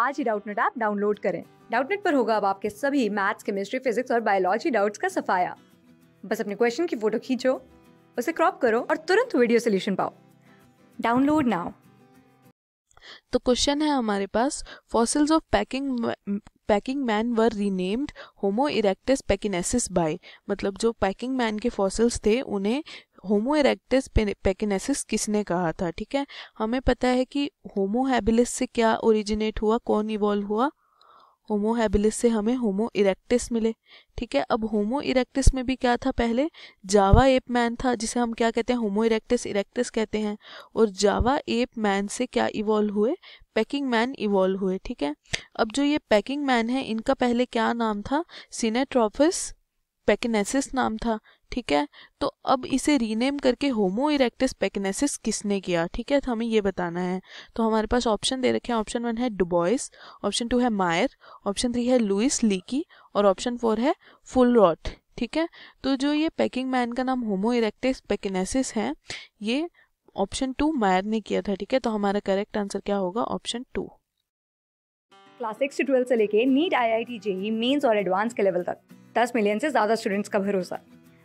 आज ही Doubtnut app download करें डाउटनेट पर होगा अब आपके सभी मैथ्स केमिस्ट्री फिजिक्स और बायोलॉजी डाउट्स का सफाया बस अपने क्वेश्चन की फोटो खींचो उसे क्रॉप करो और तुरंत वीडियो सोल्यूशन पाओ डाउनलोड नाउ तो क्वेश्चन है हमारे पास fossils of Peking Peking man were renamed homo erectus pekinensis by मतलब जो पैकिंग मैन के फॉसिल्स थे उन्हें होमो इरेक्टिस पेकिनेसिस किसने कहा था ठीक है हमें पता है कि होमो हैबिलिस से क्या ओरिजिनेट हुआ कौन इवॉल्व हुआ होमो हैबिलिस से हमें होमो इरेक्टिस मिले ठीक है अब होमो इरेक्टिस में भी क्या था पहले जावा एप मैन था जिसे हम क्या कहते हैं होमो इरेक्टिस इरेक्टिस कहते हैं और जावा एप मैन से क्या इवॉल्व हुए पैकिंग मैन इवॉल्व हुए ठीक है अब जो ये पैकिंग मैन है इनका पहले क्या नाम था सिनेट्रोफिस पैकिनेसिस नाम था ठीक है तो अब इसे रीनेम करके होमो इरेक्टिस पेकनेसिस किसने किया ठीक है तो हमें ये बताना है तो हमारे पास ऑप्शन दे रखे हैं ऑप्शन वन है डुबॉयस ऑप्शन टू है मायर ऑप्शन थ्री है लुइस लीकी और ऑप्शन फोर है फुल रॉट ठीक है तो जो ये पैकिंग मैन का नाम होमो इरेक्टिस पेकनेसिस है ये ऑप्शन टू मायर ने किया था ठीक है तो हमारा करेक्ट आंसर क्या होगा ऑप्शन टू क्लास सिक्स से ट्वेल्थ से लेके NEET I I T JEE mains और एडवांस के लेवल तक दस मिलियन से ज़्यादा स्टूडेंट्स का भरोसा